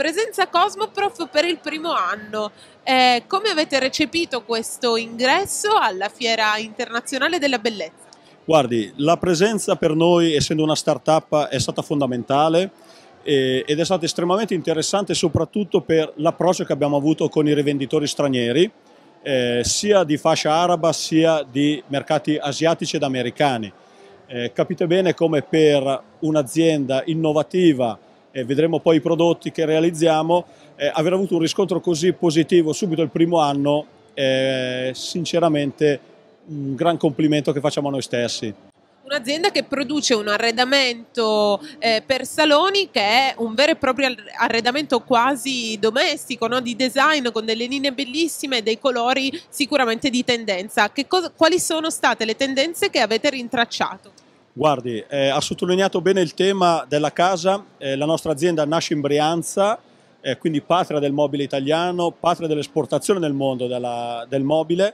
presenza Cosmoprof per il primo anno. Eh, come avete recepito questo ingresso alla Fiera Internazionale della Bellezza? Guardi, la presenza per noi, essendo una start-up, è stata fondamentale eh, ed è stata estremamente interessante soprattutto per l'approccio che abbiamo avuto con i rivenditori stranieri, eh, sia di fascia araba sia di mercati asiatici ed americani. Eh, capite bene come per un'azienda innovativa eh, vedremo poi i prodotti che realizziamo, eh, aver avuto un riscontro così positivo subito il primo anno è sinceramente un gran complimento che facciamo a noi stessi un'azienda che produce un arredamento eh, per saloni che è un vero e proprio arredamento quasi domestico, no? di design con delle linee bellissime e dei colori sicuramente di tendenza. Cosa, quali sono state le tendenze che avete rintracciato? Guardi, eh, ha sottolineato bene il tema della casa, eh, la nostra azienda nasce in Brianza, eh, quindi patria del mobile italiano, patria dell'esportazione nel mondo della, del mobile.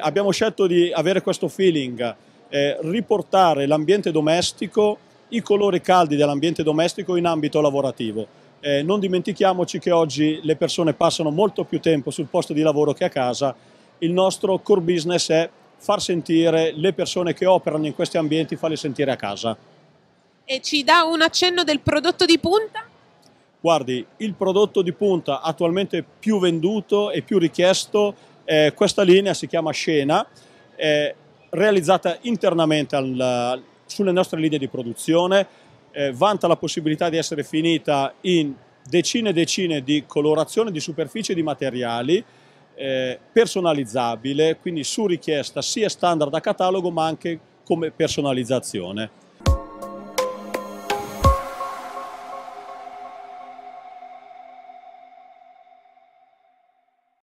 abbiamo scelto di avere questo feeling, eh, riportare l'ambiente domestico, i colori caldi dell'ambiente domestico in ambito lavorativo. Eh, non dimentichiamoci che oggi le persone passano molto più tempo sul posto di lavoro che a casa, il nostro core business è far sentire le persone che operano in questi ambienti, farle sentire a casa. E ci dà un accenno del prodotto di punta? Guardi, il prodotto di punta attualmente più venduto e più richiesto, eh, questa linea si chiama Scena, è realizzata internamente al, sulle nostre linee di produzione, eh, vanta la possibilità di essere finita in decine e decine di colorazioni di superficie e di materiali, eh, personalizzabile, quindi su richiesta sia standard a catalogo ma anche come personalizzazione.